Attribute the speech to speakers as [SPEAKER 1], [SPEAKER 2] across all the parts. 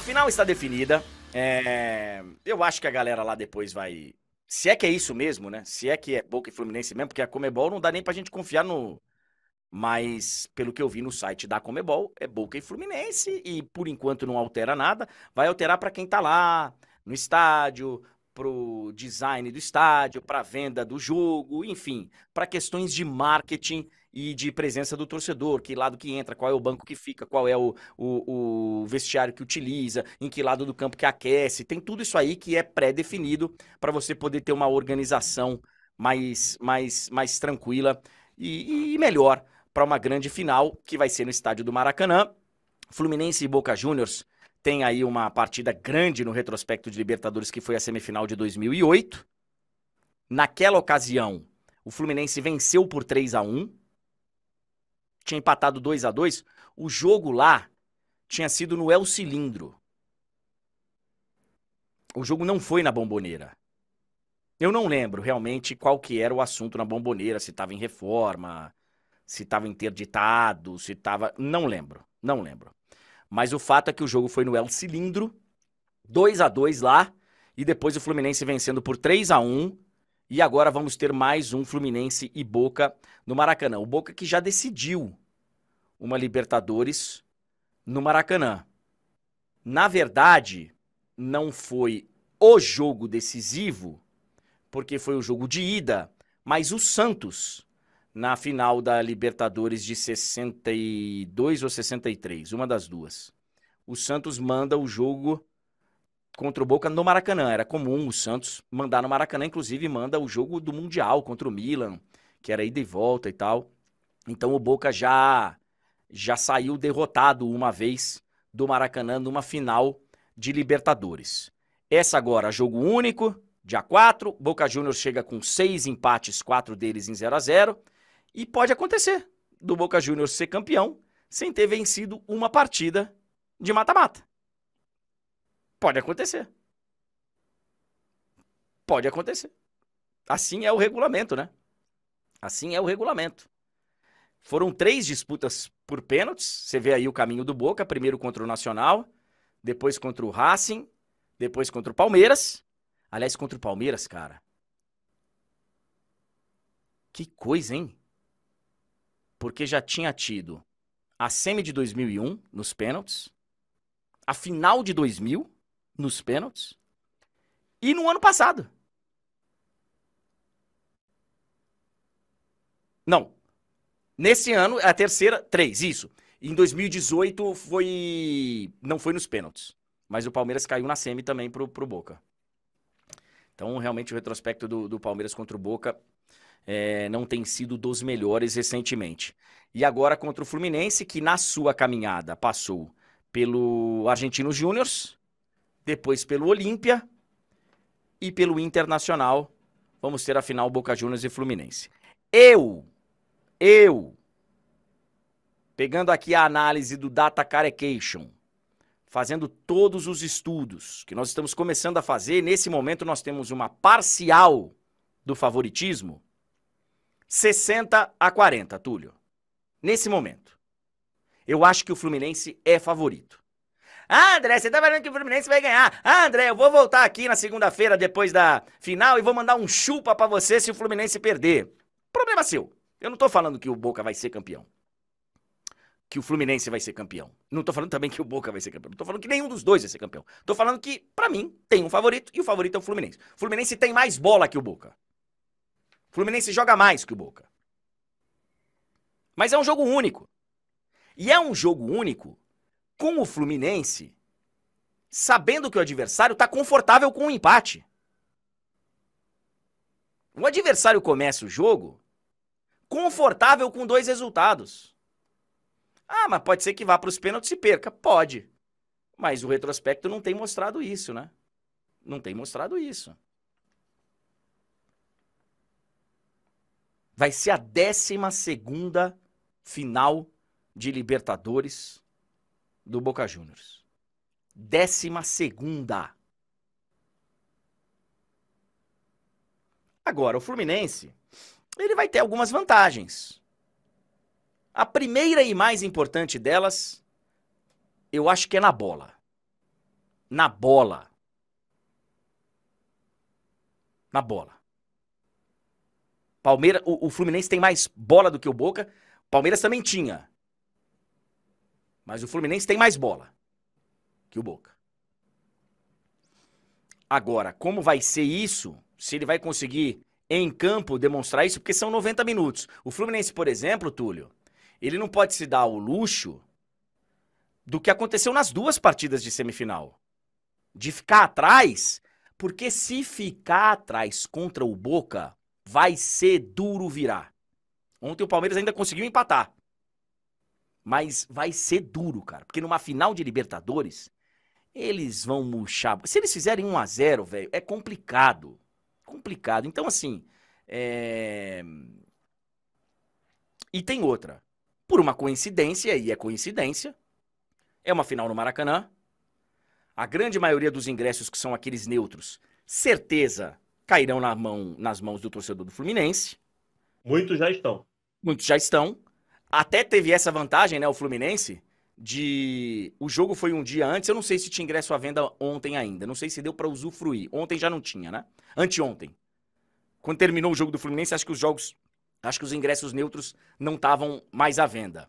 [SPEAKER 1] A final está definida. É... Eu acho que a galera lá depois vai. Se é que é isso mesmo, né? Se é que é Boca e Fluminense mesmo, porque a Comebol não dá nem pra gente confiar no. Mas, pelo que eu vi no site da Comebol, é Boca e Fluminense e por enquanto não altera nada. Vai alterar para quem tá lá, no estádio, pro design do estádio, pra venda do jogo, enfim, para questões de marketing e de presença do torcedor, que lado que entra, qual é o banco que fica, qual é o, o, o vestiário que utiliza, em que lado do campo que aquece. Tem tudo isso aí que é pré-definido para você poder ter uma organização mais, mais, mais tranquila e, e melhor para uma grande final que vai ser no estádio do Maracanã. Fluminense e Boca Juniors tem aí uma partida grande no retrospecto de Libertadores que foi a semifinal de 2008. Naquela ocasião, o Fluminense venceu por 3 a 1 tinha empatado 2 a 2 o jogo lá tinha sido no El Cilindro. O jogo não foi na Bomboneira. Eu não lembro realmente qual que era o assunto na Bomboneira, se estava em reforma, se estava interditado, se estava... Não lembro, não lembro. Mas o fato é que o jogo foi no El Cilindro, 2 a 2 lá, e depois o Fluminense vencendo por 3 a 1 e agora vamos ter mais um Fluminense e Boca no Maracanã. O Boca que já decidiu uma Libertadores no Maracanã. Na verdade, não foi o jogo decisivo, porque foi o jogo de ida, mas o Santos na final da Libertadores de 62 ou 63, uma das duas. O Santos manda o jogo contra o Boca no Maracanã. Era comum o Santos mandar no Maracanã, inclusive manda o jogo do Mundial contra o Milan, que era ida e volta e tal. Então o Boca já já saiu derrotado uma vez do Maracanã numa final de Libertadores. Essa agora, jogo único, dia 4, Boca Juniors chega com seis empates, quatro deles em 0 a 0 e pode acontecer do Boca Juniors ser campeão sem ter vencido uma partida de mata-mata. Pode acontecer. Pode acontecer. Assim é o regulamento, né? Assim é o regulamento. Foram três disputas por pênaltis. Você vê aí o caminho do Boca, primeiro contra o Nacional, depois contra o Racing, depois contra o Palmeiras. Aliás, contra o Palmeiras, cara. Que coisa, hein? Porque já tinha tido a semi de 2001 nos pênaltis, a final de 2000 nos pênaltis e no ano passado. Não, Nesse ano, a terceira, três, isso. Em 2018 foi. Não foi nos pênaltis. Mas o Palmeiras caiu na semi também pro, pro Boca. Então, realmente, o retrospecto do, do Palmeiras contra o Boca é, não tem sido dos melhores recentemente. E agora contra o Fluminense, que na sua caminhada passou pelo Argentino Júnior, depois pelo Olímpia e pelo Internacional. Vamos ter a final Boca Juniors e Fluminense. Eu eu, pegando aqui a análise do Data Carecation, fazendo todos os estudos que nós estamos começando a fazer, nesse momento nós temos uma parcial do favoritismo 60 a 40, Túlio. Nesse momento. Eu acho que o Fluminense é favorito. Ah, André, você tá falando que o Fluminense vai ganhar. Ah, André, eu vou voltar aqui na segunda-feira depois da final e vou mandar um chupa para você se o Fluminense perder. Problema seu. Eu não estou falando que o Boca vai ser campeão. Que o Fluminense vai ser campeão. Não estou falando também que o Boca vai ser campeão. Não estou falando que nenhum dos dois vai ser campeão. Estou falando que, para mim, tem um favorito e o favorito é o Fluminense. O Fluminense tem mais bola que o Boca. O Fluminense joga mais que o Boca. Mas é um jogo único. E é um jogo único com o Fluminense sabendo que o adversário está confortável com o empate. O adversário começa o jogo confortável com dois resultados. Ah, mas pode ser que vá para os pênaltis e perca. Pode. Mas o retrospecto não tem mostrado isso, né? Não tem mostrado isso. Vai ser a 12 final de Libertadores do Boca Juniors. 12. Agora, o Fluminense ele vai ter algumas vantagens. A primeira e mais importante delas, eu acho que é na bola. Na bola. Na bola. Palmeiras, o, o Fluminense tem mais bola do que o Boca. Palmeiras também tinha. Mas o Fluminense tem mais bola que o Boca. Agora, como vai ser isso? Se ele vai conseguir em campo demonstrar isso, porque são 90 minutos. O Fluminense, por exemplo, Túlio, ele não pode se dar o luxo do que aconteceu nas duas partidas de semifinal. De ficar atrás, porque se ficar atrás contra o Boca, vai ser duro virar. Ontem o Palmeiras ainda conseguiu empatar. Mas vai ser duro, cara, porque numa final de Libertadores, eles vão murchar. Se eles fizerem 1 a 0, velho, é complicado complicado. Então, assim. É... E tem outra. Por uma coincidência, e é coincidência, é uma final no Maracanã. A grande maioria dos ingressos que são aqueles neutros, certeza, cairão na mão, nas mãos do torcedor do Fluminense. Muitos já estão. Muitos já estão. Até teve essa vantagem, né, o Fluminense, de. O jogo foi um dia antes. Eu não sei se tinha ingresso à venda ontem ainda. Não sei se deu para usufruir. Ontem já não tinha, né? Anteontem. Quando terminou o jogo do Fluminense, acho que os jogos. Acho que os ingressos neutros não estavam mais à venda.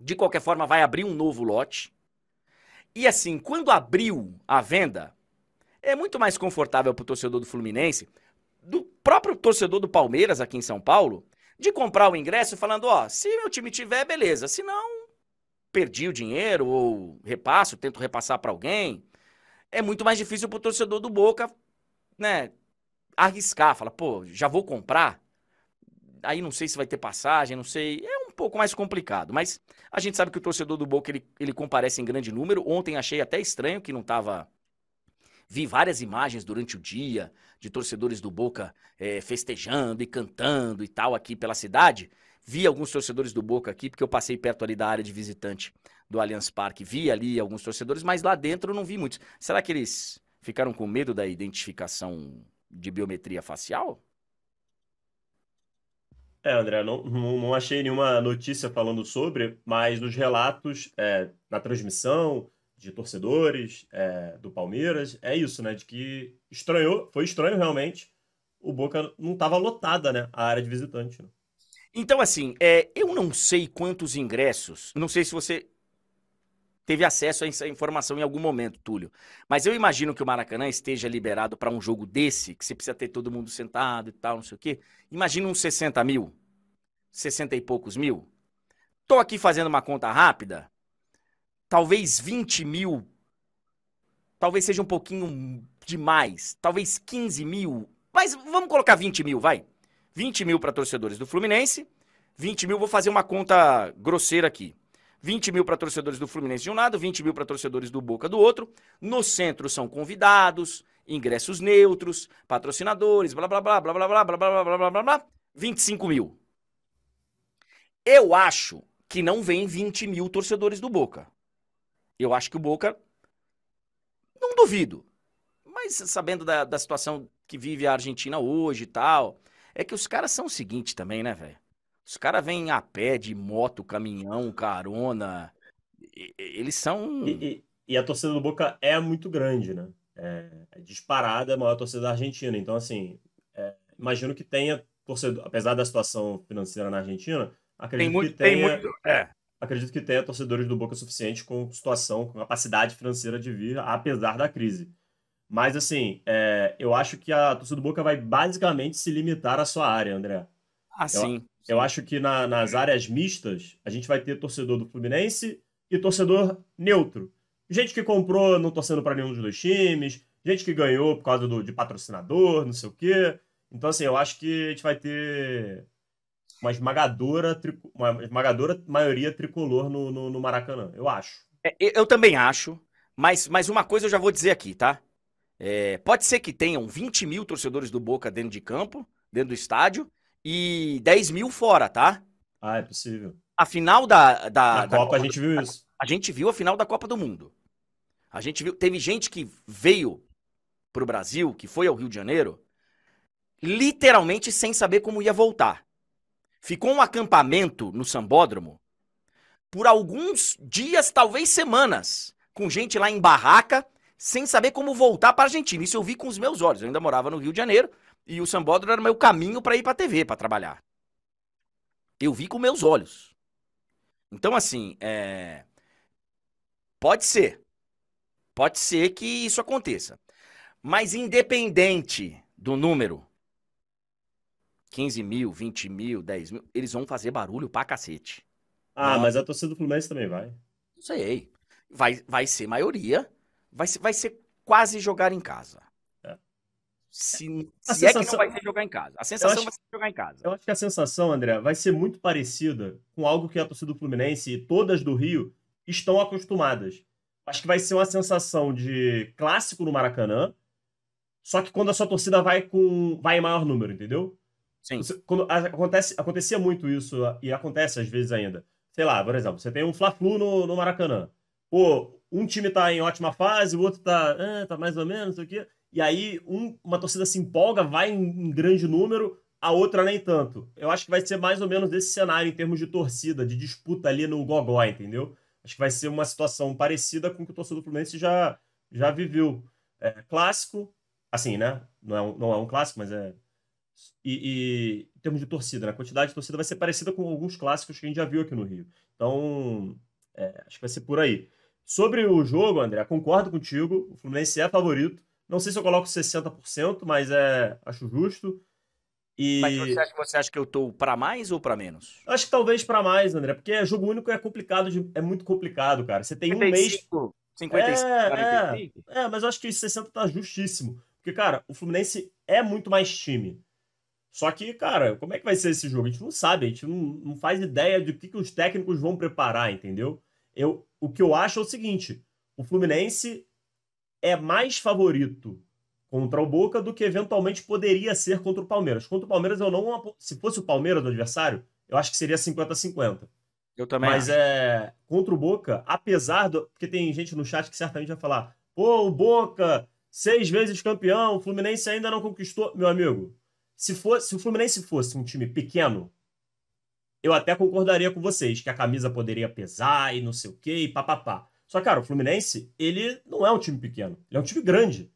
[SPEAKER 1] De qualquer forma, vai abrir um novo lote. E assim, quando abriu a venda, é muito mais confortável para o torcedor do Fluminense, do próprio torcedor do Palmeiras aqui em São Paulo, de comprar o ingresso falando: ó, se meu time tiver, beleza. Se não, perdi o dinheiro ou repasso, tento repassar para alguém, é muito mais difícil para o torcedor do Boca, né, arriscar, falar, pô, já vou comprar, aí não sei se vai ter passagem, não sei, é um pouco mais complicado, mas a gente sabe que o torcedor do Boca, ele, ele comparece em grande número, ontem achei até estranho que não tava, vi várias imagens durante o dia de torcedores do Boca é, festejando e cantando e tal aqui pela cidade, vi alguns torcedores do Boca aqui, porque eu passei perto ali da área de visitante do Allianz Parque, vi ali alguns torcedores, mas lá dentro eu não vi muitos. Será que eles ficaram com medo da identificação de biometria facial?
[SPEAKER 2] É, André, não, não, achei nenhuma notícia falando sobre, mas nos relatos é, na transmissão de torcedores é, do Palmeiras, é isso, né? De que estranhou, foi estranho realmente, o Boca não estava lotada, né? A área de visitante. Né?
[SPEAKER 1] Então, assim, é, eu não sei quantos ingressos, não sei se você teve acesso a essa informação em algum momento, Túlio, mas eu imagino que o Maracanã esteja liberado para um jogo desse, que você precisa ter todo mundo sentado e tal, não sei o quê. Imagina uns 60 mil, 60 e poucos mil. Tô aqui fazendo uma conta rápida, talvez 20 mil, talvez seja um pouquinho demais, talvez 15 mil, mas vamos colocar 20 mil, vai. 20 mil para torcedores do Fluminense, 20 mil, vou fazer uma conta grosseira aqui. 20 mil para torcedores do Fluminense de um lado, 20 mil para torcedores do Boca do outro. No centro são convidados, ingressos neutros, patrocinadores, blá blá blá blá blá blá blá blá blá blá blá blá. 25 mil. Eu acho que não vem 20 mil torcedores do Boca. Eu acho que o Boca. Não duvido. Mas sabendo da, da situação que vive a Argentina hoje e tal, é que os caras são o seguinte também, né, velho? Os caras vêm a pé, de moto, caminhão, carona. E, eles são. E, e, e, a torcida do Boca é muito
[SPEAKER 2] grande, né? É, é disparada é a maior torcida da Argentina. Então, assim, é, imagino que tenha torcedor, apesar da situação financeira na Argentina, acredito tem muito, que tenha. Tem muito, é. Acredito que tenha torcedores do Boca suficiente com situação, com capacidade financeira de vir, apesar da crise. Mas, assim, é, eu acho que a torcida do Boca vai basicamente se limitar à sua área, André. Ah, eu, sim. Eu acho que na, nas áreas mistas, a gente vai ter torcedor do Fluminense e torcedor neutro. Gente que comprou não torcendo para nenhum dos dois times, gente que ganhou por causa do, de patrocinador, não sei o quê. Então, assim, eu acho que a gente vai ter uma esmagadora, uma esmagadora maioria tricolor no, no, no Maracanã, eu acho.
[SPEAKER 1] É, eu também acho, mas, mas uma coisa eu já vou dizer aqui, tá? É, pode ser que tenham 20 mil torcedores do Boca dentro de campo, dentro do estádio, e 10 mil fora, tá? Ah, é possível. A final da, da, da Copa, Copa, a gente viu isso. A, a gente viu a final da Copa do Mundo. A gente viu. Teve gente que veio pro Brasil, que foi ao Rio de Janeiro, literalmente sem saber como ia voltar. Ficou um acampamento no Sambódromo por alguns dias, talvez semanas, com gente lá em barraca, sem saber como voltar para a Argentina. Isso eu vi com os meus olhos. Eu ainda morava no Rio de Janeiro e o Sambódromo era o meu caminho para ir para a TV para trabalhar. Eu vi com meus olhos. Então, assim, é... pode ser. Pode ser que isso aconteça. Mas independente do número, 15 mil, 20 mil, 10 mil, eles vão fazer barulho pra cacete. Ah, mas a
[SPEAKER 2] torcida do Fluminense também vai.
[SPEAKER 1] Não sei. Vai, vai ser maioria vai ser, vai ser quase jogar em casa. É. Se, se sensação... é que não vai ser jogar em casa. A sensação acho, vai ser jogar em casa.
[SPEAKER 2] Eu acho que a sensação, André, vai ser muito parecida com algo que a torcida do Fluminense e todas do Rio estão acostumadas. Acho que vai ser uma sensação de clássico no Maracanã, só que quando a sua torcida vai com vai em maior número, entendeu? Sim. Você, quando acontece, acontecia muito isso e acontece às vezes ainda. Sei lá, por exemplo, você tem um Fla-Flu no, no Maracanã. Pô, um time está em ótima fase, o outro está ah, é, tá mais ou menos, não sei o quê. E aí um, uma torcida se empolga, vai em, em, grande número, a outra nem tanto. Eu acho que vai ser mais ou menos desse cenário em termos de torcida, de disputa ali no gogó, entendeu? Acho que vai ser uma situação parecida com o que o torcedor do Fluminense já, já viveu. É, clássico, assim, né? Não é um, não é um clássico, mas é. E, e em termos de torcida, né? a quantidade de torcida vai ser parecida com alguns clássicos que a gente já viu aqui no Rio. Então, é, acho que vai ser por aí. Sobre o jogo, André, concordo contigo. O Fluminense é favorito. Não sei se eu coloco 60%, mas é acho justo.
[SPEAKER 1] E... Mas você acha, você acha que eu tô para mais ou para menos?
[SPEAKER 2] Acho que talvez para mais, André, porque jogo único é complicado, de... é muito complicado, cara. Você tem 55, um mês. 55, é, 45. É, é, mas eu acho que 60 tá justíssimo. Porque, cara, o Fluminense é muito mais time. Só que, cara, como é que vai ser esse jogo? A gente não sabe, a gente não, não faz ideia de que, que os técnicos vão preparar, entendeu? Eu, o que eu acho é o seguinte: o Fluminense é mais favorito contra o Boca do que eventualmente poderia ser contra o Palmeiras. Contra o Palmeiras, eu não. Se fosse o Palmeiras do adversário, eu acho que seria 50-50. Eu também. Mas acho. é. Contra o Boca, apesar do. Porque tem gente no chat que certamente vai falar: pô, o Boca, seis vezes campeão, o Fluminense ainda não conquistou. Meu amigo, se, fosse, se o Fluminense fosse um time pequeno, eu até concordaria com vocês que a camisa poderia pesar e não sei o quê e papapá. Só, cara, o Fluminense, ele não é um time pequeno, ele é um time grande.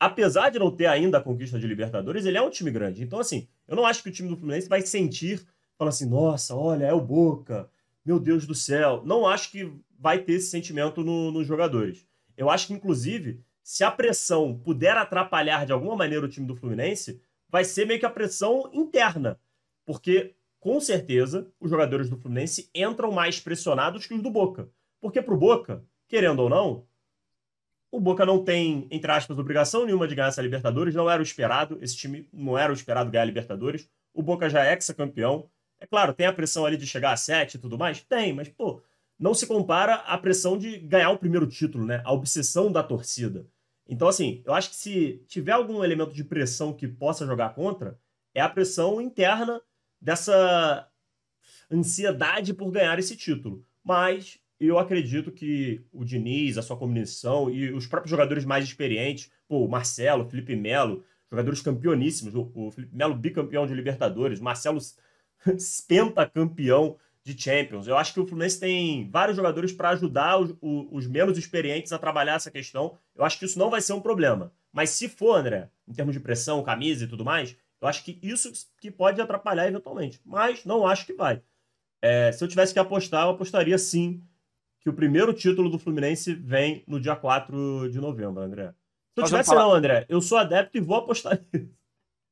[SPEAKER 2] Apesar de não ter ainda a conquista de Libertadores, ele é um time grande. Então, assim, eu não acho que o time do Fluminense vai sentir, falar assim, nossa, olha, é o Boca, meu Deus do céu. Não acho que vai ter esse sentimento no, nos jogadores. Eu acho que, inclusive, se a pressão puder atrapalhar de alguma maneira o time do Fluminense, vai ser meio que a pressão interna. Porque com certeza, os jogadores do Fluminense entram mais pressionados que os do Boca. Porque para o Boca, querendo ou não, o Boca não tem, entre aspas, obrigação nenhuma de ganhar essa Libertadores, não era o esperado, esse time não era o esperado ganhar a Libertadores. O Boca já é ex-campeão. É claro, tem a pressão ali de chegar a sete e tudo mais? Tem, mas, pô, não se compara à pressão de ganhar o primeiro título, né? A obsessão da torcida. Então, assim, eu acho que se tiver algum elemento de pressão que possa jogar contra, é a pressão interna dessa ansiedade por ganhar esse título. Mas eu acredito que o Diniz, a sua comissão e os próprios jogadores mais experientes, pô, o Marcelo, o Felipe Melo, jogadores campeoníssimos, o, Felipe Melo bicampeão de Libertadores, o Marcelo pentacampeão de Champions. Eu acho que o Fluminense tem vários jogadores para ajudar os, os, menos experientes a trabalhar essa questão. Eu acho que isso não vai ser um problema. Mas se for, André, em termos de pressão, camisa e tudo mais, eu acho que isso que pode atrapalhar eventualmente, mas não acho que vai. É, se eu tivesse que apostar, eu apostaria sim que o primeiro título do Fluminense vem no dia 4 de novembro, André.
[SPEAKER 1] Se eu tivesse falar... não, André,
[SPEAKER 2] eu sou adepto e vou apostar nisso.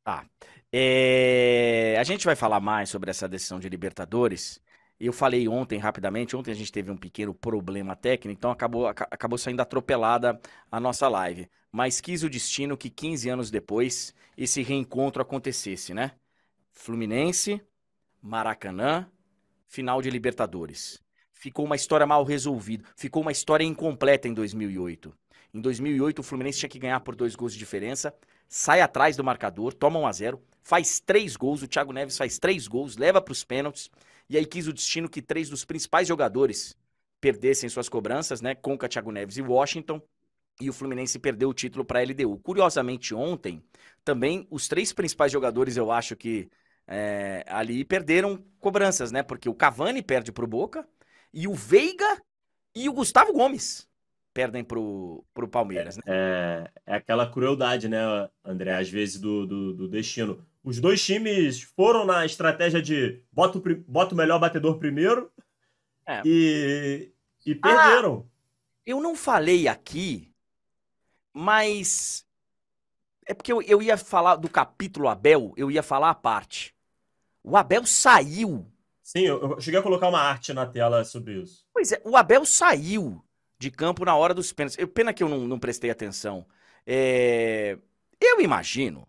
[SPEAKER 1] Tá. É... A gente vai falar mais sobre essa decisão de Libertadores, eu falei ontem rapidamente, ontem a gente teve um pequeno problema técnico, então acabou, acabou saindo atropelada a nossa live. Mas quis o destino que 15 anos depois esse reencontro acontecesse, né? Fluminense, Maracanã, final de Libertadores. Ficou uma história mal resolvida, ficou uma história incompleta em 2008. Em 2008 o Fluminense tinha que ganhar por dois gols de diferença, sai atrás do marcador, toma 1 a 0, faz três gols, o Thiago Neves faz três gols, leva para os pênaltis. E aí quis o destino que três dos principais jogadores perdessem suas cobranças, né? Conca, Thiago Neves e Washington. E o Fluminense perdeu o título para a LDU. Curiosamente, ontem, também os três principais jogadores, eu acho que é, ali perderam cobranças, né? Porque o Cavani perde para o Boca, e o Veiga e o Gustavo Gomes perdem para o Palmeiras, né?
[SPEAKER 2] É, é aquela crueldade, né, André? Às vezes do, do, do destino. Os dois times foram na estratégia de bota o, bota o melhor batedor primeiro é.
[SPEAKER 1] e, e ah, perderam. Ah, eu não falei aqui, mas é porque eu, eu ia falar do capítulo Abel, eu ia falar a parte. O Abel saiu. Sim, eu, eu cheguei a colocar uma arte na tela sobre isso. Pois é, o Abel saiu de campo na hora dos pênaltis. Eu, pena que eu não, não prestei atenção. É, eu imagino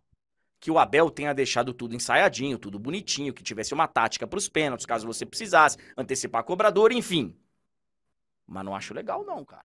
[SPEAKER 1] que o Abel tenha deixado tudo ensaiadinho, tudo bonitinho, que tivesse uma tática para os pênaltis, caso você precisasse, antecipar cobrador, enfim. Mas não acho legal, não, cara.